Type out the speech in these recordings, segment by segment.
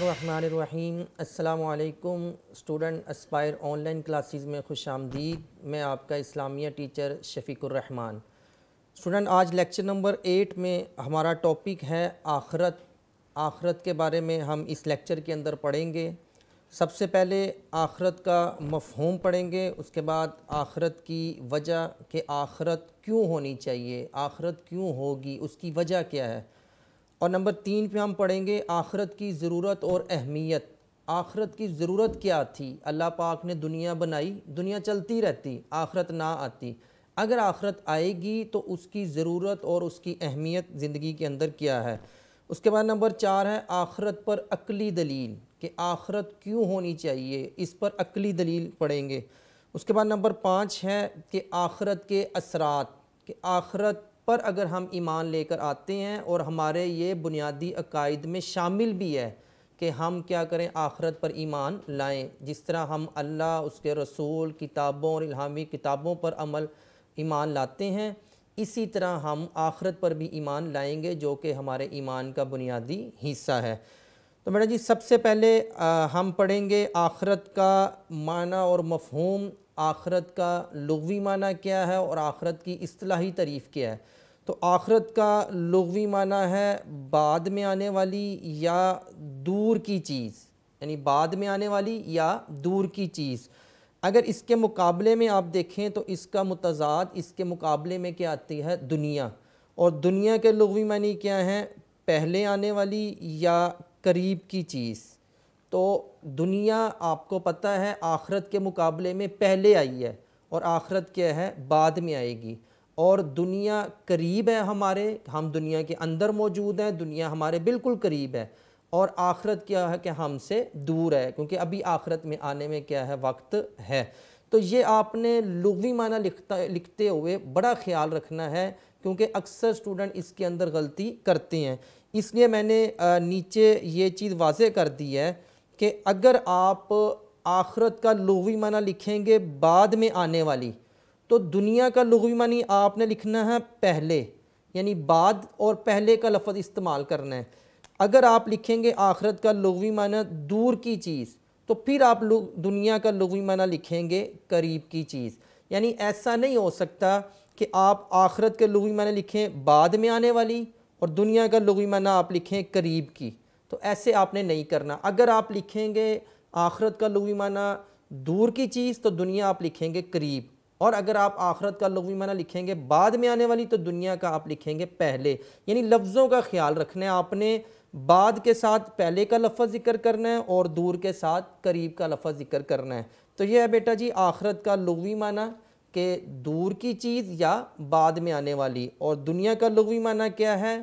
बिसमीम अल्लाम student aspire online classes में खुश आमदीद मैं आपका इस्लामिया टीचर रहमान स्टूडेंट आज लेक्चर नंबर एट में हमारा टॉपिक है आखरत आखरत के बारे में हम इस लेक्चर के अंदर पढ़ेंगे सबसे पहले आखरत का मफहम पढ़ेंगे उसके बाद आखरत की वजह कि आखरत क्यों होनी चाहिए आखरत क्यों होगी उसकी वजह क्या है और नंबर तीन पे हम पढ़ेंगे आखरत की ज़रूरत और अहमियत आखरत की ज़रूरत क्या थी अल्लाह पाक ने दुनिया बनाई दुनिया चलती रहती आखरत ना आती अगर आखरत आएगी तो उसकी ज़रूरत और उसकी अहमियत ज़िंदगी के अंदर क्या है उसके बाद नंबर चार है आखरत पर अकली दलील कि आखरत क्यों होनी चाहिए इस पर अकली दलील पढ़ेंगे उसके बाद नंबर पाँच है कि आखरत के असरात कि आखरत पर अगर हम ईमान लेकर आते हैं और हमारे ये बुनियादी अकायद में शामिल भी है कि हम क्या करें आखरत पर ईमान लाएं जिस तरह हम अल्लाह उसके रसूल किताबों और इलामी किताबों पर अमल ईमान लाते हैं इसी तरह हम आखरत पर भी ईमान लाएंगे जो कि हमारे ईमान का बुनियादी हिस्सा है तो मैडम जी सबसे पहले आ, हम पढ़ेंगे आखरत का माना और मफहूम आखरत का लगवी माना क्या है और आखरत की असलाही तरीफ़ क्या है तो आखरत का लगवी माना है बाद में आने वाली या दूर की चीज़ यानी बाद में आने वाली या दूर की चीज़ अगर इसके मुकाबले में आप देखें तो इसका मतजाद इसके मुकाबले में क्या आती है दुनिया और दुनिया के लगवी मानी क्या हैं पहले आने वाली या करीब की चीज़ तो दुनिया आपको पता है आखरत के मुकाबले में पहले आई है और आखरत क्या है बाद में आएगी और दुनिया करीब है हमारे हम दुनिया के अंदर मौजूद हैं दुनिया हमारे बिल्कुल करीब है और आखरत क्या है कि हमसे दूर है क्योंकि अभी आखरत में आने में क्या है वक्त है तो ये आपने लघवी माना लिखता लिखते हुए बड़ा ख्याल रखना है क्योंकि अक्सर स्टूडेंट इसके अंदर गलती करते हैं इसलिए मैंने नीचे ये चीज़ वाजे कर दी है कि अगर आप आखरत का लगवी माना लिखेंगे बाद में आने वाली तो दुनिया का लगवी मानी आपने लिखना है पहले यानी बाद और पहले का लफ्ज़ इस्तेमाल करना है अगर आप लिखेंगे आखरत का लघवी माना दूर की चीज़ तो फिर आप लोग दुनिया का लगवी माना लिखेंगे करीब की चीज़ यानी ऐसा नहीं हो सकता कि आप आखरत का लगवी माना लिखें बाद में आने वाली और दुनिया का लगवी माना आप लिखें करीब की तो ऐसे आपने नहीं करना अगर आप लिखेंगे आखरत का लवी माना दूर की चीज़ तो दुनिया आप लिखेंगे करीब और अगर आप आखरत का लघवी माना लिखेंगे बाद में आने वाली तो दुनिया का आप लिखेंगे पहले यानी लफ्ज़ों का ख्याल रखना है आपने बाद के साथ पहले का लफ्ज़ ज़िक्र करना है और दूर के साथ करीब का लफ्ज़ ज़िक्र करना है तो यह है बेटा जी आखरत का लघवी माना कि दूर की चीज़ या बाद में आने वाली और दुनिया का लवी माना क्या है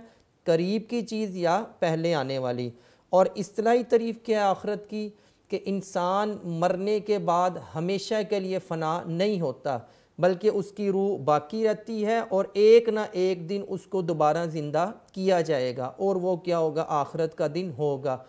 करीब की चीज़ या पहले आने वाली और असलाही तरीफ़ क्या है आखरत की कि इंसान मरने के बाद हमेशा के लिए फ़ना नहीं होता बल्कि उसकी रूह बाकी रहती है और एक ना एक दिन उसको दोबारा ज़िंदा किया जाएगा और वो क्या होगा आखरत का दिन होगा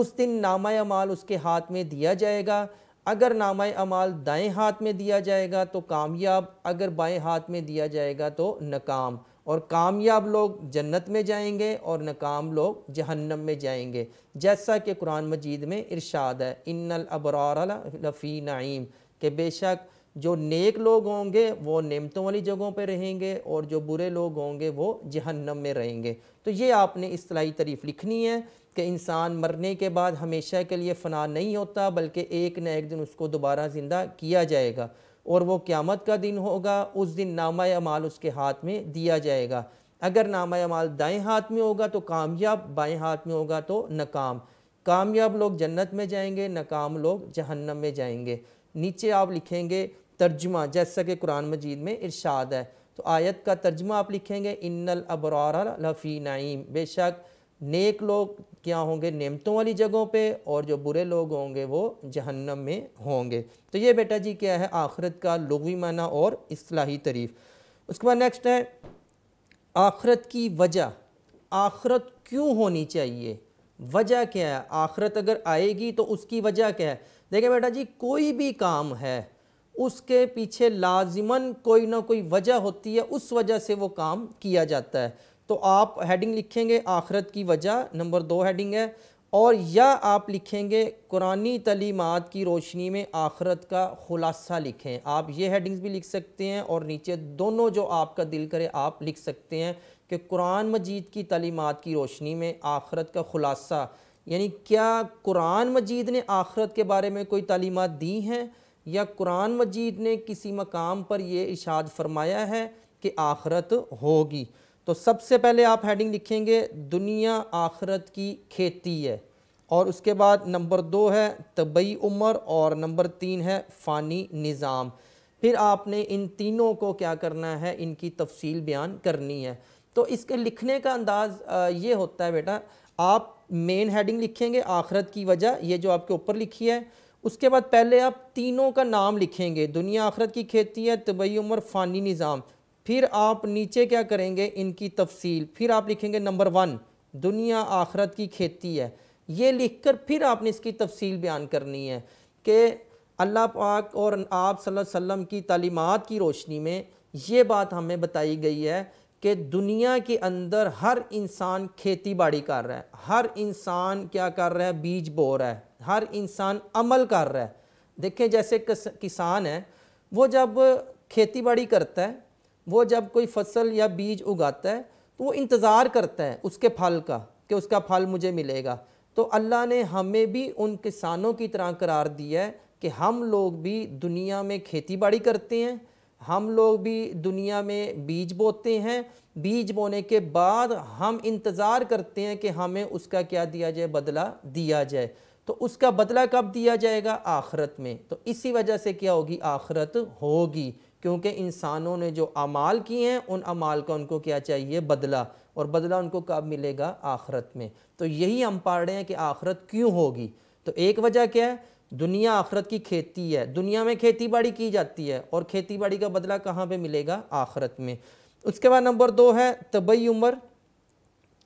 उस दिन नामा अमाल उसके हाथ में दिया जाएगा अगर नामा अमाल दाएं हाथ में दिया जाएगा तो कामयाब अगर बाएं हाथ में दिया जाएगा तो नाकाम और कामयाब लोग जन्नत में जाएंगे और नाकाम लोग जहन्नम में जाएंगे जैसा कि कुरान मजीद में इरशाद है इन्नल अबरार लफ़ी नईम के बेशक जो नेक लोग होंगे वो नेमतों वाली जगहों पर रहेंगे और जो बुरे लोग होंगे वो जहन्नम में रहेंगे तो ये आपने असलाही तरीफ़ लिखनी है कि इंसान मरने के बाद हमेशा के लिए फ़ना नहीं होता बल्कि एक न एक दिन उसको दोबारा ज़िंदा किया जाएगा और वो क़्यामत का दिन होगा उस दिन नामा अमाल उसके हाथ में दिया जाएगा अगर नामा अमाल दाएँ हाथ में होगा तो कामयाब बाएँ हाथ में होगा तो नाकाम कामयाब लोग जन्नत में जाएंगे नाकाम लोग जहन्नम में जाएंगे नीचे आप लिखेंगे तर्जुमा जैसा कि कुरान मजीद में इरशाद है तो आयत का तर्जमा आप लिखेंगे इन्नल अबरार लफ़ी नाइम बेशक नेक लोग क्या होंगे नेमतों वाली जगहों पे और जो बुरे लोग होंगे वो जहन्नम में होंगे तो ये बेटा जी क्या है आखरत का लगवी माना और असलाही तरीफ़ उसके बाद नेक्स्ट है आखरत की वजह आखरत क्यों होनी चाहिए वजह क्या है आखरत अगर आएगी तो उसकी वजह क्या है देखिए बेटा जी कोई भी काम है उसके पीछे लाजिमन कोई ना कोई वजह होती है उस वजह से वो काम किया जाता है तो आप हेडिंग लिखेंगे आखरत की वजह नंबर दो हेडिंग है और या आप लिखेंगे कुरानी तलीमत की रोशनी में आखरत का खुलासा लिखें आप ये हेडिंग्स भी लिख सकते हैं और नीचे दोनों जो आपका दिल करे आप लिख सकते हैं कि कुरान मजीद की तलीमत की रोशनी में आखरत का खुलासा यानी क्या कुरान मजीद ने आखरत के बारे में कोई तलीमत दी हैं या कुरान मजीद ने किसी मकाम पर ये इशाद फरमाया है कि आखरत होगी तो सबसे पहले आप हेडिंग लिखेंगे दुनिया आखरत की खेती है और उसके बाद नंबर दो है तबई उमर और नंबर तीन है फ़ानी निज़ाम फिर आपने इन तीनों को क्या करना है इनकी तफसील बयान करनी है तो इसके लिखने का अंदाज़ ये होता है बेटा आप मेन हेडिंग लिखेंगे आखरत की वजह ये जो आपके ऊपर लिखी है उसके बाद पहले आप तीनों का नाम लिखेंगे दुनिया आखरत की खेती है तबई उमर फ़ानी निज़ाम फिर आप नीचे क्या करेंगे इनकी तफसील फिर आप लिखेंगे नंबर वन दुनिया आखरत की खेती है ये लिखकर फिर आपने इसकी तफसील बयान करनी है कि अल्लाह पाक और आप वसल्लम की तलीमत की रोशनी में ये बात हमें बताई गई है कि दुनिया के अंदर हर इंसान खेती बाड़ी कर रहा है हर इंसान क्या कर रहा है बीज बो रहा है हर इंसान अमल कर रहा है देखें जैसे किसान है वो जब खेती बाड़ी करता है वो जब कोई फसल या बीज उगाता है तो वो इंतज़ार करता है उसके फल का कि उसका फल मुझे मिलेगा तो अल्लाह ने हमें भी उन किसानों की तरह करार दिया है कि हम लोग भी दुनिया में खेती बाड़ी करते हैं हम लोग भी दुनिया में बीज बोते हैं बीज बोने के बाद हम इंतज़ार करते हैं कि हमें उसका क्या दिया जाए बदला दिया जाए तो उसका बदला कब दिया जाएगा आखरत में तो इसी वजह से क्या होगी आखरत होगी क्योंकि इंसानों ने जो अमाल किए हैं उन अमाल का उनको क्या चाहिए बदला और बदला उनको कब मिलेगा आखरत में तो यही हम पढ़ रहे हैं कि आखरत क्यों होगी तो एक वजह क्या है दुनिया आखरत की खेती है दुनिया में खेती बाड़ी की जाती है और खेती बाड़ी का बदला कहाँ पे मिलेगा आखरत में उसके बाद नंबर दो है तबई उम्र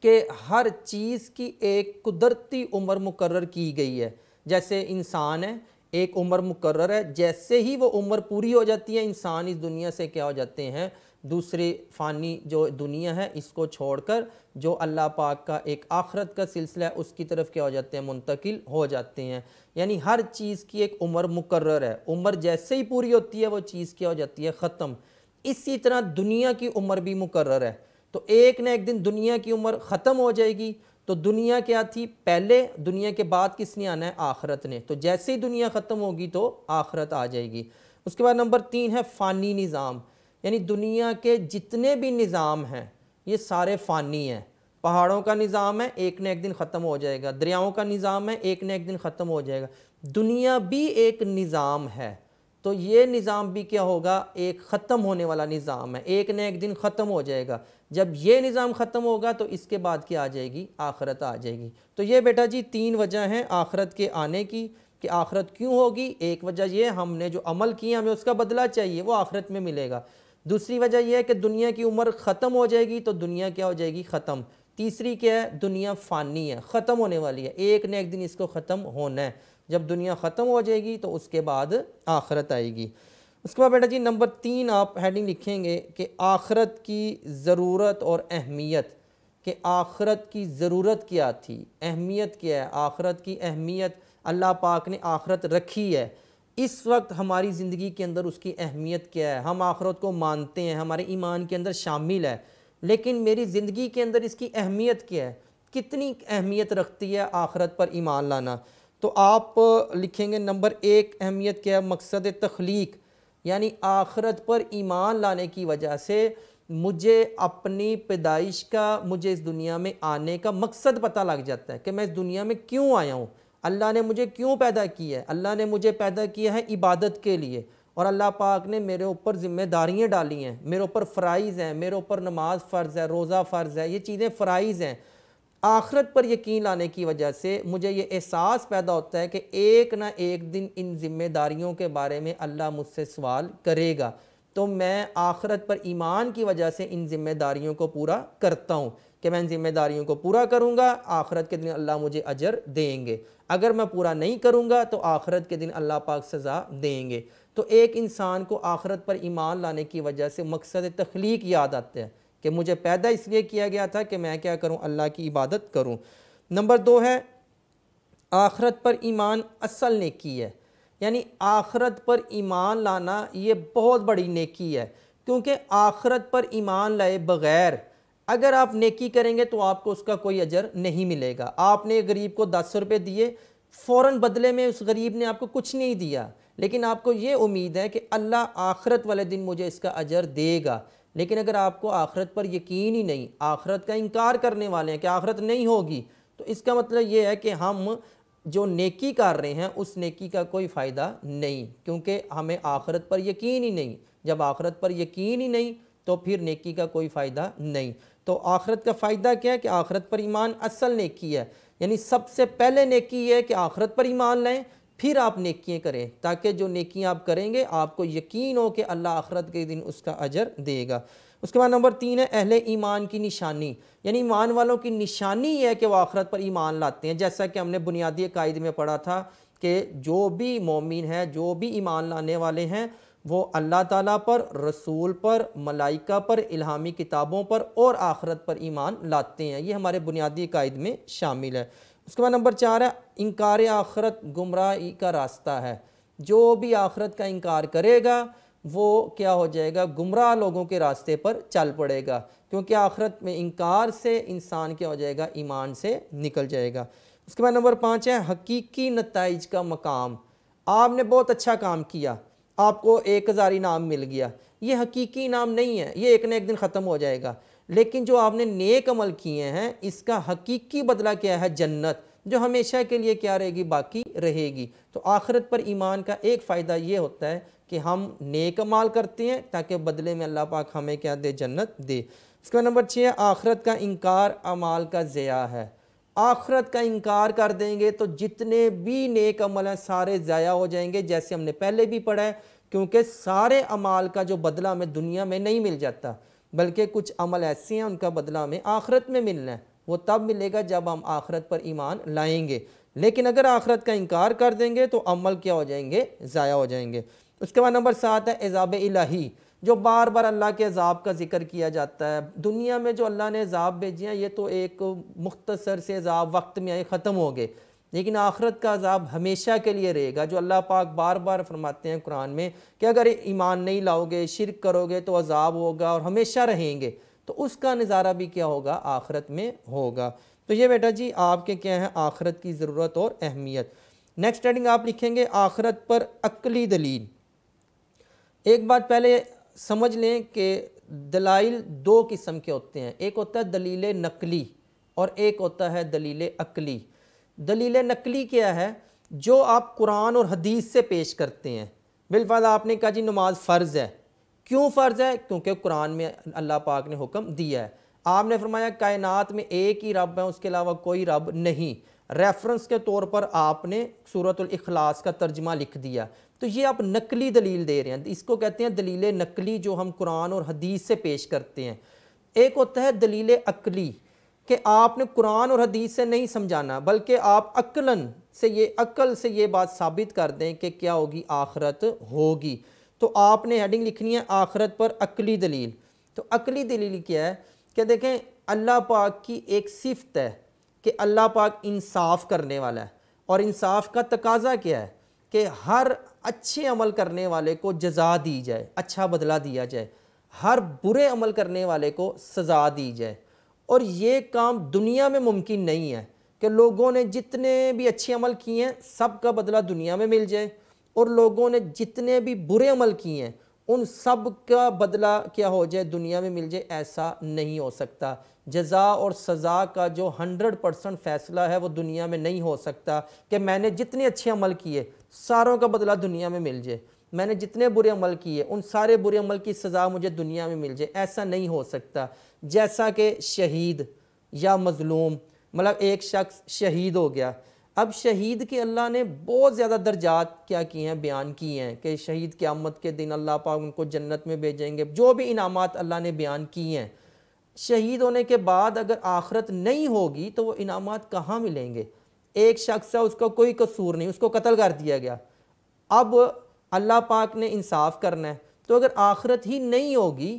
के हर चीज़ की एक कुदरती उम्र मुकर की गई है जैसे इंसान है एक उम्र मुकर है जैसे ही वो उम्र पूरी हो जाती है इंसान इस दुनिया से क्या हो जाते हैं दूसरे फ़ानी जो दुनिया है इसको छोड़कर जो अल्लाह पाक का एक आखरत का सिलसिला है उसकी तरफ क्या हो जाते हैं मुंतकिल हो जाते हैं यानी हर चीज़ की एक उम्र मुकर है उम्र जैसे ही पूरी होती है वो चीज़ क्या हो जाती है ख़त्म इसी तरह दुनिया की उम्र भी मुकर है तो एक ना एक दिन दुनिया की उम्र ख़त्म हो जाएगी तो दुनिया क्या थी पहले दुनिया के बाद किसने आना है आखरत ने तो जैसे ही दुनिया ख़त्म होगी तो आखरत आ जाएगी उसके बाद नंबर तीन है फ़ानी निज़ाम यानी दुनिया के जितने भी निज़ाम हैं ये सारे फ़ानी हैं पहाड़ों का निज़ाम है एक न एक दिन ख़त्म हो जाएगा दरियाओं का निज़ाम है एक न एक दिन ख़त्म हो जाएगा दुनिया भी एक निज़ाम है तो ये निज़ाम भी क्या होगा एक ख़त्म होने वाला निज़ाम है एक न एक दिन ख़त्म हो जाएगा जब ये निज़ाम ख़त्म होगा तो इसके बाद क्या आ जाएगी आखरत आ जाएगी तो ये बेटा जी तीन वजह हैं आखरत के आने की कि आखरत क्यों होगी एक वजह यह हमने जो अमल किया हमें उसका बदला चाहिए वो आखरत में मिलेगा दूसरी वजह यह है कि दुनिया की उम्र ख़त्म हो जाएगी तो दुनिया क्या हो जाएगी ख़त्म तीसरी क्या है दुनिया फ़ानी है ख़त्म होने वाली है एक न एक दिन इसको ख़त्म होना है जब दुनिया ख़त्म हो जाएगी तो उसके बाद आखरत आएगी उसके बाद बेटा जी नंबर तीन आप हेडिंग लिखेंगे कि आखरत की ज़रूरत और अहमियत कि आखरत की ज़रूरत क्या थी अहमियत क्या है आखरत की अहमियत अल्लाह पाक ने आखरत रखी है इस वक्त हमारी ज़िंदगी के अंदर उसकी अहमियत क्या है हम आखरत को मानते हैं हमारे ईमान के अंदर शामिल है लेकिन मेरी ज़िंदगी के अंदर इसकी अहमियत क्या है कितनी अहमियत रखती है आखरत पर ईमान लाना तो आप लिखेंगे नंबर एक अहमियत क्या है मकसद तख्लीक यानी आखरत पर ईमान लाने की वजह से मुझे अपनी पैदाइश का मुझे इस दुनिया में आने का मकसद पता लग जाता है कि मैं इस दुनिया में क्यों आया हूँ अल्लाह ने मुझे क्यों पैदा किया है अल्लाह ने मुझे पैदा किया है इबादत के लिए और अल्लाह पाक ने मेरे ऊपर ज़िम्मेदारियाँ डाली हैं मेरे ऊपर फ़राइज़ हैं मेरे ऊपर नमाज फ़र्ज़ है रोज़ा फ़र्ज़ है ये चीज़ें फ़राइज़ हैं आखरत पर यकीन लाने की वजह से मुझे ये एहसास पैदा होता है कि एक ना एक दिन इन ज़िम्मेदारियों के बारे में अल्लाह मुझसे सवाल करेगा तो मैं आखरत पर ईमान की वजह से इन ज़िम्मेदारियों को पूरा करता हूँ कि मैं इन ज़िम्मेदारियों को पूरा करूँगा आखरत के दिन अल्लाह मुझे अजर देंगे अगर मैं पूरा नहीं करूँगा तो आखरत के दिन अल्लाह पाक सज़ा देंगे तो एक इंसान को आखरत पर ईमान लाने की वजह से मकसद तख्लीक याद आता है कि मुझे पैदा इसलिए किया गया था कि मैं क्या करूँ अल्लाह की इबादत करूँ नंबर दो है आखरत पर ईमान असल नेकी है यानी आखरत पर ईमान लाना ये बहुत बड़ी नेकी है क्योंकि आखरत पर ईमान लाए बग़ैर अगर आप नेकी करेंगे तो आपको उसका कोई अजर नहीं मिलेगा आपने गरीब को दस रुपये दिए फ़ौर बदले में उस गरीब ने आपको कुछ नहीं दिया लेकिन आपको ये उम्मीद है कि अल्लाह आखरत वाले दिन मुझे इसका अजर देगा लेकिन अगर आपको आखरत पर यकीन ही नहीं आखरत का इनकार करने वाले हैं कि आखरत नहीं होगी तो इसका मतलब ये है कि हम जो नेकी कर रहे हैं उस नेकी का कोई फ़ायदा नहीं क्योंकि हमें आखरत पर यकीन ही नहीं जब आखरत पर यकीन ही नहीं तो फिर नेकी का कोई फ़ायदा नहीं तो आखरत का फ़ायदा क्या है कि आखरत पर ईमान असल नेकी है यानी सबसे पहले नेकी है कि आखरत पर ईमान लें फिर आप नेकियाँ करें ताकि जो नेकियाँ आप करेंगे आपको यकीन हो कि अल्लाह आखरत के दिन उसका अजर देगा उसके बाद नंबर तीन है अहले ईमान की निशानी यानी ईमान वालों की निशानी यह है कि वह आखरत पर ईमान लाते हैं जैसा कि हमने बुनियादी कायदे में पढ़ा था कि जो भी मोमिन है जो भी ईमान लाने वाले हैं वो अल्लाह ताला पर रसूल पर मलाइका पर इल्हामी किताबों पर और आखरत पर ईमान लाते हैं ये हमारे बुनियादी कायद में शामिल है उसके बाद नंबर चार है इनकार आखरत गुमराही का रास्ता है जो भी आखरत का इनकार करेगा वो क्या हो जाएगा गुमराह लोगों के रास्ते पर चल पड़ेगा क्योंकि आखरत में इनकार से इंसान क्या हो जाएगा ईमान से निकल जाएगा उसके बाद नंबर पाँच है हकीकी नतज का मकाम आपने बहुत अच्छा काम किया आपको एक हज़ार इनाम मिल गया ये हकीकी इनाम नहीं है ये एक ना एक दिन ख़त्म हो जाएगा लेकिन जो आपने नेक अमल किए हैं इसका हकीकी बदला क्या है जन्नत जो हमेशा के लिए क्या रहेगी बाकी रहेगी तो आखिरत पर ईमान का एक फ़ायदा ये होता है कि हम नेक अमाल करते हैं ताकि बदले में अल्लाह पाक हमें क्या दे जन्नत दे इसका नंबर छः आखरत का इनकार अमाल का ज़या है आखरत का इनकार कर देंगे तो जितने भी नेक अमल हैं सारे ज़ाया हो जाएंगे जैसे हमने पहले भी पढ़ा है क्योंकि सारे अमाल का जो बदला हमें दुनिया में नहीं मिल जाता बल्कि कुछ अमल ऐसे हैं उनका बदला में आखरत में मिलना है वो तब मिलेगा जब हम आखरत पर ईमान लाएंगे लेकिन अगर आखरत का इनकार कर देंगे तो अमल क्या हो जाएंगे ज़ाया हो जाएंगे उसके बाद नंबर सात है एजाब इलाही जो बार बार अल्लाह के अजाब का जिक्र किया जाता है दुनिया में जो अल्लाह ने अजाब भेजे हैं ये तो एक मुख्तसर से अजाब वक्त में आए ख़त्म हो गए लेकिन आखरत का अजाब हमेशा के लिए रहेगा जो अल्लाह पाक बार बार फरमाते हैं कुरान में कि अगर ईमान नहीं लाओगे शिरक करोगे तो अजाब होगा और हमेशा रहेंगे तो उसका नज़ारा भी क्या होगा आखरत में होगा तो ये बेटा जी आपके क्या है आखरत की ज़रूरत और अहमियत नेक्स्ट हेडिंग आप लिखेंगे आखरत पर अकली दलील एक बात पहले समझ लें कि दलाइल दो किस्म के होते हैं एक होता है दलील नकली और एक होता है दलील अकली दलील नकली क्या है जो आप कुरान और हदीस से पेश करते हैं बिलफाज आपने कहा जी नमाज फ़र्ज़ है क्यों फ़र्ज़ है क्योंकि कुरान में अल्लाह पाक ने हुक्म दिया है आपने फरमाया कायनात में एक ही रब है उसके अलावा कोई रब नहीं रेफरेंस के तौर पर आपने सूरत अखलास का तर्जमा लिख दिया तो ये आप नकली दलील दे रहे हैं तो इसको कहते हैं दलील नकली जो हम कुरान और हदीस से पेश करते हैं एक होता है दलील अकली कि आपने कुरान और हदीस से नहीं समझाना बल्कि आप अक्लन से ये अक्ल से ये बात साबित कर दें कि क्या होगी आखरत होगी तो आपने हेडिंग लिखनी है आखरत पर अकली दलील तो अकली दलील क्या है कि देखें अल्लाह पाक की एक सिफत है कि अल्लाह पाक इंसाफ करने वाला है और इंसाफ का तकाजा क्या है कि हर अच्छे अमल करने वाले को जजा दी जाए अच्छा बदला दिया जाए हर बुरे अमल करने वाले को सज़ा दी जाए और ये काम दुनिया में मुमकिन नहीं है कि लोगों ने जितने भी अच्छे अमल किए हैं सब का बदला दुनिया में मिल जाए और लोगों ने जितने भी बुरे अमल किए हैं उन सब का बदला क्या हो जाए दुनिया में मिल जाए ऐसा नहीं हो सकता जजा और सज़ा का जो हंड्रेड परसेंट फ़ैसला है वो दुनिया में नहीं हो सकता कि मैंने जितने अच्छे अमल किए सारों का बदला दुनिया में मिल जाए मैंने जितने बुरे अमल किए उन सारे बुरे अमल की सज़ा मुझे दुनिया में मिल जाए ऐसा नहीं हो सकता जैसा कि शहीद या मज़लूम मतलब एक शख्स शहीद हो गया अब शहीद के अल्लाह ने बहुत ज़्यादा दर्जात क्या किए हैं बयान किए हैं कि शहीद के आमद के दिन अल्लाह पाक उनको जन्नत में भेजेंगे जो भी इनामत अल्लाह ने बयान किए हैं शहीद होने के बाद अगर आखरत नहीं होगी तो वह इनामत कहाँ मिलेंगे एक शख्स है उसका कोई कसूर नहीं उसको कत्ल कर दिया गया अब अल्लाह पाक ने इंसाफ करना है तो अगर आखरत ही नहीं होगी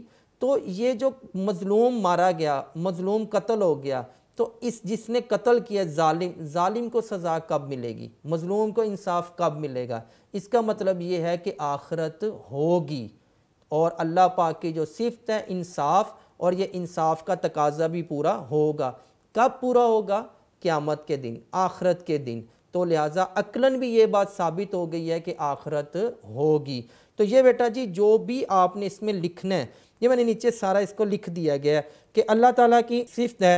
तो ये जो मजलूम मारा गया मजलूम कत्ल हो गया तो इस जिसने कत्ल किया जालिम जालिम को सज़ा कब मिलेगी मजलूम को इंसाफ कब मिलेगा इसका मतलब ये है कि आखरत होगी और अल्लाह पाक की जो सिफत है इंसाफ और ये इंसाफ का तकाजा भी पूरा होगा कब पूरा होगा क़्यामत के दिन आखरत के दिन तो लिहाजा अकलन भी ये बात साबित हो गई है कि आखरत होगी तो ये बेटा जी जो भी आपने इसमें लिखना है ये मैंने नीचे सारा इसको लिख दिया गया कि अल्लाह ताला की सिफत है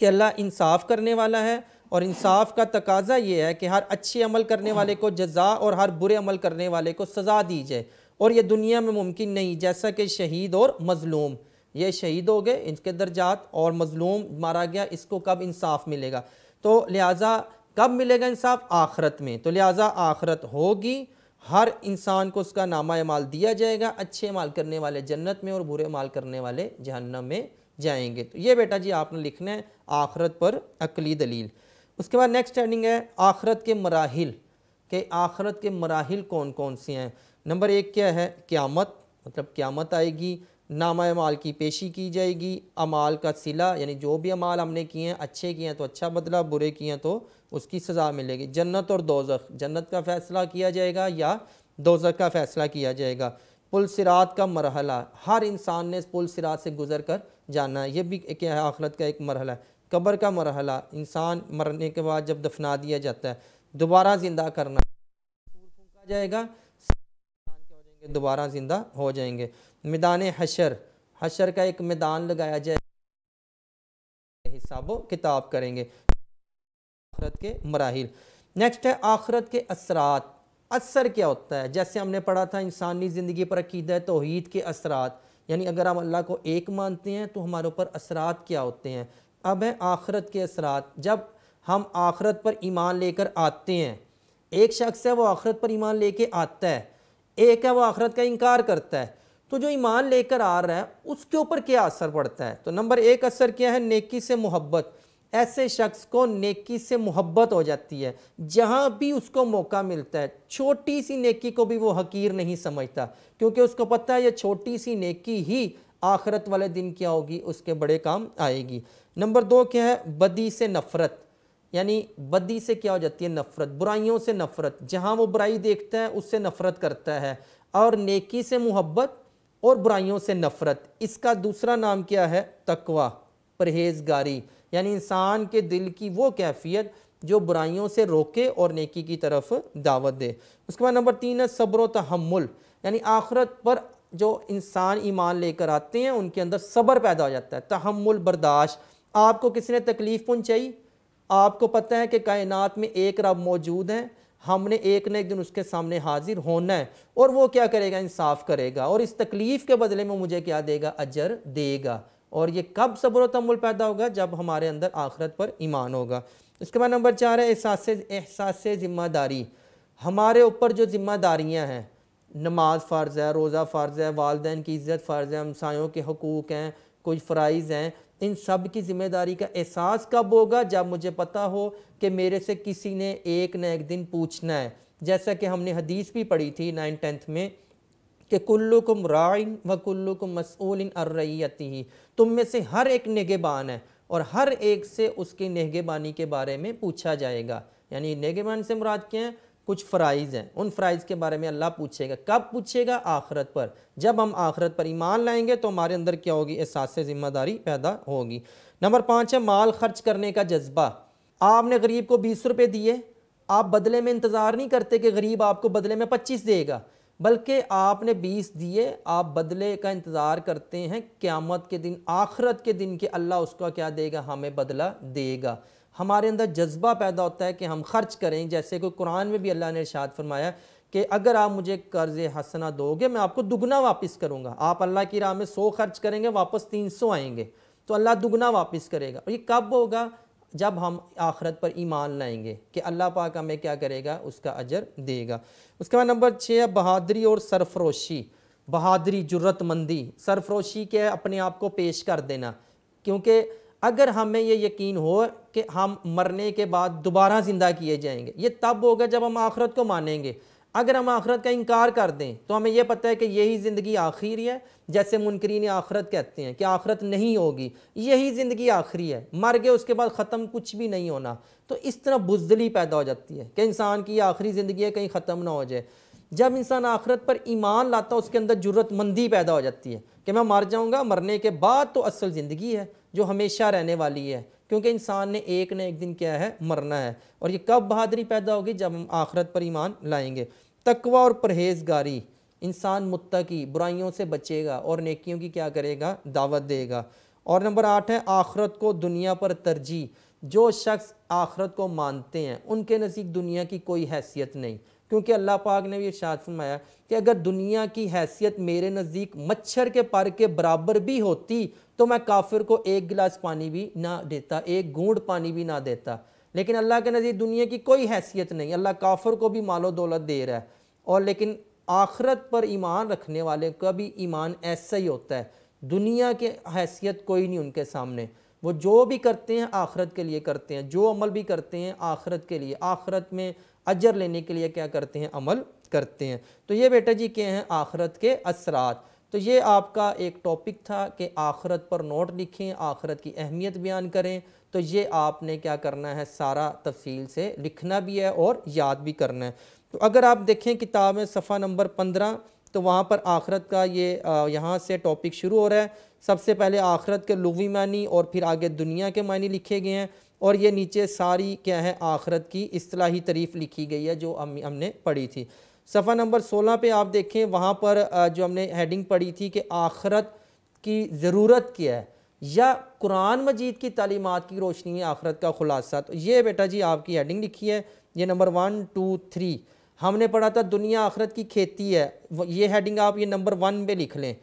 कि अल्लाह इंसाफ करने वाला है और इंसाफ का तकाजा ये है कि हर अच्छे अमल करने वाले को जजा और हर बुरे अमल करने वाले को सज़ा दी जाए और ये दुनिया में मुमकिन नहीं जैसा कि शहीद और मज़लूम ये शहीद हो गए इनके दर्जात और मज़लूम मारा गया इसको कब इंसाफ मिलेगा तो लिहाजा कब मिलेगा इंसाफ आखरत में तो लिहाजा आखरत होगी हर इंसान को उसका नामा माल दिया जाएगा अच्छे माल करने वाले जन्नत में और बुरे माल करने वाले जहन्नम में जाएंगे तो ये बेटा जी आपने लिखना है आखरत पर अकली दलील उसके बाद नेक्स्ट टर्निंग है आखरत के मराहल के आखरत के मराहल कौन कौन से हैं नंबर एक क्या है क़्यामत मतलब क़्यामत आएगी नामा अमाल की पेशी की जाएगी अमाल का सिला यानी जो भी अमाल हमने किए हैं अच्छे किए हैं तो अच्छा बदला बुरे किए हैं तो उसकी सज़ा मिलेगी जन्नत और दोजख जन्नत का फ़ैसला किया जाएगा या दोजख का फ़ैसला किया जाएगा पुल सिरात का मरहला हर इंसान ने इस पुल सिरात से गुजर कर जाना है ये भी है आखलत का एक मरहला है कब्र का मरहला इंसान मरने के बाद जब दफना दिया जाता है दोबारा ज़िंदा करना जाएगा दोबारा ज़िंदा हो जाएंगे मैदान हशर हशर का एक मैदान लगाया जाए हिसाब किताब करेंगे आखरत के मराहल नेक्स्ट है आखरत के असरात असर क्या होता है जैसे हमने पढ़ा था इंसानी ज़िंदगी पर अकीद तोहद के असरात यानी अगर हम अल्लाह को एक मानते हैं तो हमारे ऊपर असरात क्या होते हैं अब है आखरत के असरात जब हम आखरत पर ईमान लेकर आते हैं एक शख्स है वो आखरत पर ईमान लेके आता है एक है वो आखरत का इनकार करता है तो जो ईमान लेकर आ रहा है उसके ऊपर क्या असर पड़ता है तो नंबर एक असर क्या है नेकी से मोहब्बत ऐसे शख्स को नेकी से मोहब्बत हो जाती है जहाँ भी उसको मौका मिलता है छोटी सी नेकी को भी वो हकीर नहीं समझता क्योंकि उसको पता है ये छोटी सी नेकी ही आखरत वाले दिन क्या होगी उसके बड़े काम आएगी नंबर दो क्या है बदी से नफ़रत यानी बदी से क्या हो जाती है नफ़रत बुराइयों से नफ़रत जहाँ वो बुराई देखता है उससे नफ़रत करता है और नेकी से मुहब्बत और बुराइयों से नफ़रत इसका दूसरा नाम क्या है तकवा परहेजगारी यानी इंसान के दिल की वो कैफियत जो बुराइयों से रोके और नेकी की तरफ दावत दे उसके बाद नंबर तीन है सब्र तहमुल यानी आखरत पर जो इंसान ईमान लेकर आते हैं उनके अंदर सब्र पैदा हो जाता है तहमुल बर्दाश्त आपको किसी ने तकलीफ़ पहुँचाई आपको पता है कि कायनात में एक रब मौजूद हैं हमने एक ना एक दिन उसके सामने हाजिर होना है और वो क्या करेगा इंसाफ करेगा और इस तकलीफ़ के बदले में मुझे क्या देगा अजर देगा और ये कब सब्र तमुल पैदा होगा जब हमारे अंदर आखरत पर ईमान होगा इसके बाद नंबर चार है एहसास एहसास ज़िम्मेदारी हमारे ऊपर जो ज़िम्मेदारियाँ हैं नमाज फ़र्ज़ है रोज़ा फ़र्ज़ है वालदेन की इज़्ज़त फ़र्ज़ है हमसायों के हकूक़ हैं कुछ फ़राइज़ हैं इन सब की जिम्मेदारी का एहसास कब होगा जब मुझे पता हो कि मेरे से किसी ने एक न एक दिन पूछना है जैसा कि हमने हदीस भी पढ़ी थी नाइन टेंथ में कि कुम राइन व कुल्लु कुल्लुकुम मसऊलिन अर्रैयती ही तुम में से हर एक नेगेबान है और हर एक से उसकी नेगेबानी के बारे में पूछा जाएगा यानी नेगेबान से मुराद क्या है कुछ फ़राइज़ हैं उन फ़राइज़ के बारे में अल्लाह पूछेगा कब पूछेगा आखरत पर जब हम आखरत पर ईमान लाएंगे तो हमारे अंदर क्या होगी एहसास ज़िम्मेदारी पैदा होगी नंबर पाँच है माल खर्च करने का जज्बा आपने गरीब को बीस रुपये दिए आप बदले में इंतज़ार नहीं करते कि गरीब आपको बदले में पच्चीस देगा बल्कि आपने बीस दिए आप बदले का इंतज़ार करते हैं क़्यामत के दिन आखरत के दिन के अल्लाह उसका क्या देगा हमें बदला देगा हमारे अंदर जज्बा पैदा होता है कि हम खर्च करें जैसे कि कुरान में भी अल्लाह ने इर्शाद फरमाया कि अगर आप मुझे कर्ज हसना दोगे मैं आपको दुगना वापस करूँगा आप अल्लाह की राह में सौ खर्च करेंगे वापस तीन सौ आएंगे तो अल्लाह दुगना वापस करेगा और ये कब होगा जब हम आखरत पर ईमान लाएंगे कि अल्लाह पाक हमें क्या करेगा उसका अजर देगा उसके बाद नंबर छः है बहादरी और सरफरोशी बहादरी जरूरतमंदी सरफरोशी के अपने आप को पेश कर देना क्योंकि अगर हमें ये यकीन हो कि हम मरने के बाद दोबारा ज़िंदा किए जाएंगे ये तब होगा जब हम आखरत को मानेंगे अगर हम आखरत का इनकार कर दें तो हमें यह पता है कि यही ज़िंदगी आखिरी है जैसे मुनकरीन आखरत कहते हैं कि आखरत नहीं होगी यही ज़िंदगी आखिरी है मर गए उसके बाद ख़त्म कुछ भी नहीं होना तो इस तरह बुजदली पैदा हो जाती है कि इंसान की आखिरी ज़िंदगी है कहीं ख़त्म ना हो जाए जब इंसान आखरत पर ईमान लाता है उसके अंदर जरूरतमंदी पैदा हो जाती है कि मैं मर जाऊँगा मरने के बाद तो असल ज़िंदगी है जो हमेशा रहने वाली है क्योंकि इंसान ने एक न एक दिन क्या है मरना है और ये कब बहादरी पैदा होगी जब हम आखरत पर ईमान लाएंगे तकवा और परहेजगारी इंसान मुत्तकी बुराइयों से बचेगा और नेकियों की क्या करेगा दावत देगा और नंबर आठ है आखरत को दुनिया पर तरजीह जो शख्स आखरत को मानते हैं उनके नज़दीक दुनिया की कोई हैसियत नहीं क्योंकि अल्लाह पाक ने भी इर्शाद फरमाया कि अगर दुनिया की हैसियत मेरे नज़दीक मच्छर के पर के बराबर भी होती तो मैं काफिर को एक गिलास पानी भी ना देता एक घूंढ पानी भी ना देता लेकिन अल्लाह के नज़दीक दुनिया की कोई हैसियत नहीं अल्लाह काफिर को भी मालो दौलत दे रहा है और लेकिन आखरत पर ईमान रखने वाले का भी ईमान ऐसा ही होता है दुनिया की हैसियत कोई नहीं उनके सामने वो जो भी करते हैं आखरत के लिए करते हैं जो अमल भी करते हैं आखरत के लिए आखरत में अजर लेने के लिए क्या करते हैं अमल करते हैं तो ये बेटा जी क्या हैं आखरत के असरात तो ये आपका एक टॉपिक था कि आखरत पर नोट लिखें आखरत की अहमियत बयान करें तो ये आपने क्या करना है सारा तफसील से लिखना भी है और याद भी करना है तो अगर आप देखें किताब में सफ़ा नंबर पंद्रह तो वहाँ पर आखरत का ये यहाँ से टॉपिक शुरू हो रहा है सबसे पहले आखरत के लुवी मानी और फिर आगे दुनिया के मानी लिखे गए हैं और ये नीचे सारी क्या है आखरत की असलाही तरीफ़ लिखी गई है जो हम हमने पढ़ी थी सफ़ा नंबर सोलह पे आप देखें वहाँ पर जो हमने हेडिंग पढ़ी थी कि आखरत की ज़रूरत क्या है या कुरान मजीद की तालीमत की रोशनी में आखरत का खुलासा तो ये बेटा जी आपकी हेडिंग लिखी है ये नंबर वन टू थ्री हमने पढ़ा था दुनिया आखरत की खेती है ये हेडिंग आप ये नंबर वन पर लिख लें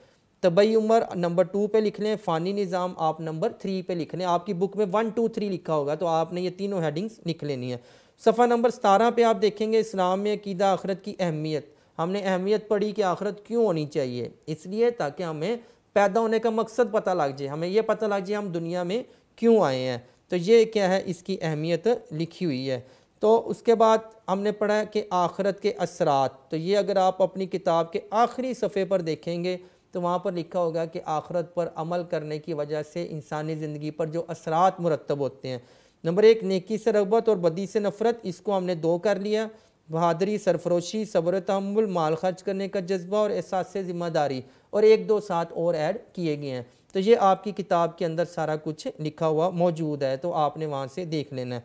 तबई उमर नंबर टू पे लिख लें फ़ानी निज़ाम आप नंबर थ्री पे लिख लें आपकी बुक में वन टू थ्री लिखा होगा तो आपने ये तीनों हेडिंग्स लिख लेनी है सफ़ा नंबर सतारह पे आप देखेंगे इस्लाम में अकीदा आखरत की अहमियत हमने अहमियत पढ़ी कि आखरत क्यों होनी चाहिए इसलिए ताकि हमें पैदा होने का मकसद पता लग जाए हमें यह पता लग जाए हम दुनिया में क्यों आए हैं तो ये क्या है इसकी अहमियत लिखी हुई है तो उसके बाद हमने पढ़ा कि आखरत के असरात तो ये अगर आप अपनी किताब के आखिरी सफ़े पर देखेंगे तो वहाँ पर लिखा होगा कि आखरत पर अमल करने की वजह से इंसानी ज़िंदगी पर जो असरात मुरतब होते हैं नंबर एक नेकी से रगबत और बदी से नफ़रत इसको हमने दो कर लिया बहादरी सरफरोशी सब्र तहमुल माल खर्च करने का जज्बा और एहसास ज़िम्मेदारी और एक दो साथ और ऐड किए गए हैं तो ये आपकी किताब के अंदर सारा कुछ लिखा हुआ मौजूद है तो आपने वहाँ से देख लेना है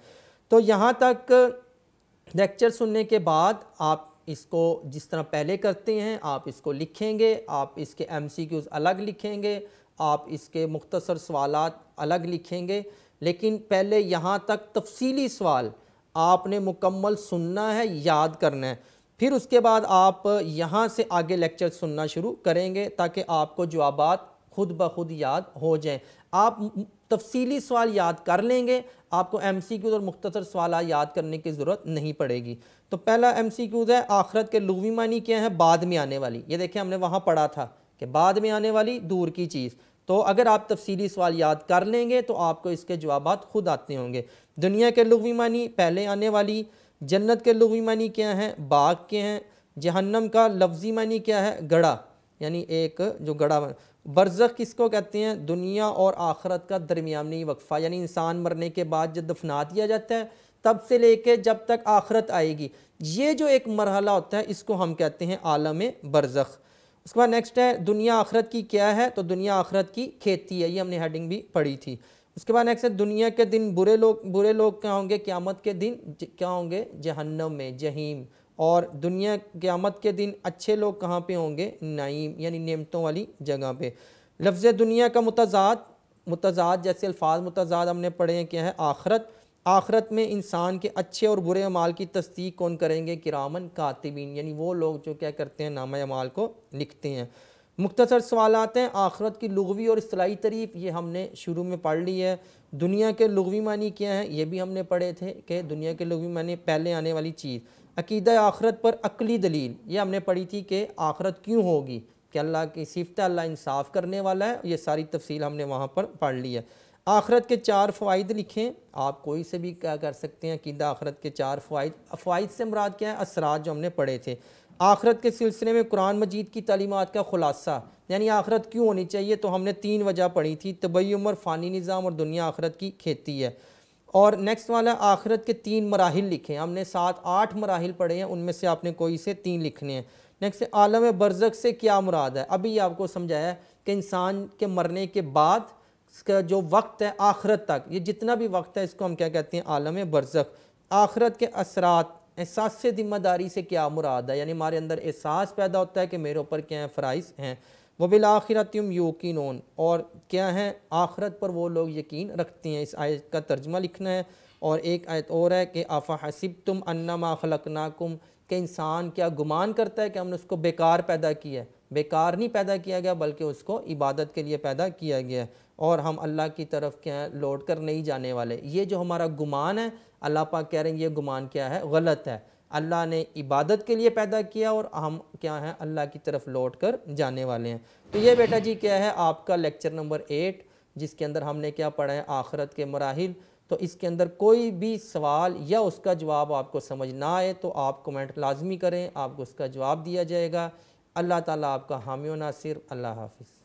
तो यहाँ तक लेक्चर सुनने के बाद आप इसको जिस तरह पहले करते हैं आप इसको लिखेंगे आप इसके एम सी क्यूज़ अलग लिखेंगे आप इसके मुख्तसर सवाल अलग लिखेंगे लेकिन पहले यहाँ तक तफसीली सवाल आपने मुकम्मल सुनना है याद करना है फिर उसके बाद आप यहाँ से आगे लेक्चर सुनना शुरू करेंगे ताकि आपको जवाब खुद ब खुद याद हो जाएँ आप तफसीली सवाल याद कर लेंगे आपको एम सी क्यूज़ और मुख्तर सवाल याद करने की ज़रूरत नहीं पड़ेगी तो पहला एम सी क्यूज़ है आखरत के लूवी मानी क्या है बाद में आने वाली ये देखिए हमने वहाँ पढ़ा था कि बाद में आने वाली दूर की चीज़ तो अगर आप तफसीली सवाल याद कर लेंगे तो आपको इसके जवाब खुद आते होंगे दुनिया के लूवी मानी पहले आने वाली जन्नत के लूवी मानी क्या है बाग के हैं जहन्नम का लफ्ज़ी मानी क्या है गढ़ा यानी एक जो गढ़ा बरज़ किसको कहते हैं दुनिया और आखरत का दरमियानी वक्फ़ा यानी इंसान मरने के बाद जब दफना दिया जाता है तब से लेके जब तक आखरत आएगी ये जो एक मरहला होता है इसको हम कहते हैं आलम बरज़ उसके बाद नेक्स्ट है दुनिया आखरत की क्या है तो दुनिया आखरत की खेती है ये हमने हेडिंग भी पढ़ी थी उसके बाद नेक्स्ट है दुनिया के दिन बुरे लोग बुरे लोग क्या होंगे क़्यामत के दिन क्या होंगे जहन्नम में जहीम और दुनिया क़्यामत के दिन अच्छे लोग कहाँ पे होंगे नईम यानी नियमतों वाली जगह पे लफ्ज़ दुनिया का मुतजाद मुतजाद जैसे अल्फाज मुतजाद हमने पढ़े हैं क्या है आखरत आखरत में इंसान के अच्छे और बुरे अमाल की तस्दीक कौन करेंगे किरामन कातिबीन यानी वो लोग जो क्या करते हैं नामा अमाल को लिखते हैं मुख्तसर सवालत हैं आखरत की लगवी और असलाही तरीफ ये हमने शुरू में पढ़ ली है दुनिया के लगवी मानी क्या है ये भी हमने पढ़े थे कि दुनिया के लगवी मानी पहले आने वाली चीज़ अकीद आखरत पर अकली दलील ये हमने पढ़ी थी कि आखरत क्यों होगी कि अल्लाह की सिफत अल्लाह इंसाफ करने वाला है ये सारी तफसील हमने वहाँ पर पढ़ ली है आखरत के चार फ़वाद लिखें आप कोई से भी क्या कर सकते हैं अकीदा आखरत के चार फ़वाद फ़वाद से मुराद क्या है असरात जो हमने पढ़े थे आखरत के सिलसिले में कुरान मजीद की तलीमत का ख़ुलासा यानी आखरत क्यों होनी चाहिए तो हमने तीन वजह पढ़ी थी तबई उमर फ़ानी निज़ाम और दुनिया आखरत की खेती है और नेक्स्ट वाला आखिरत के तीन मराहल लिखे हैं हमने सात आठ मराहल पढ़े हैं उनमें से आपने कोई से तीन लिखने हैं नेक्स्ट आलम बरजक से क्या मुराद है अभी आपको समझाया कि इंसान के मरने के बाद इसका जो वक्त है आखरत तक ये जितना भी वक्त है इसको हम क्या कहते हैं आलम बरजक आखरत के असरात एहसास ज़िम्मेदारी से क्या मुराद है यानी हमारे अंदर एहसास पैदा होता है कि मेरे ऊपर क्या फ़राइज़ हैं वबिल आखिरत यूकिन और क्या है आखरत पर वो लोग यकीन रखते हैं इस आयत का तर्जमा लिखना है और एक आयत और है कि आफ़ा हसिब तुम अन्ना खलकनाकुम के इंसान क्या गुमान करता है कि हमने उसको बेकार पैदा किया है बेकार नहीं पैदा किया गया बल्कि उसको इबादत के लिए पैदा किया गया है और हम अल्लाह की तरफ क्या है लौट कर नहीं जाने वाले ये जो हमारा गुमान है अल्लाह पाक कह रहे हैं ये गुमान क्या है गलत है अल्लाह ने इबादत के लिए पैदा किया और हम क्या हैं अल्लाह की तरफ लौट कर जाने वाले हैं तो ये बेटा जी क्या है आपका लेक्चर नंबर एट जिसके अंदर हमने क्या पढ़ा है आखरत के मराहल तो इसके अंदर कोई भी सवाल या उसका जवाब आपको समझ ना आए तो आप कमेंट लाजमी करें आपको उसका जवाब दिया जाएगा अल्लाह ताला आपका हामी नासिर अल्लाह हाफिज़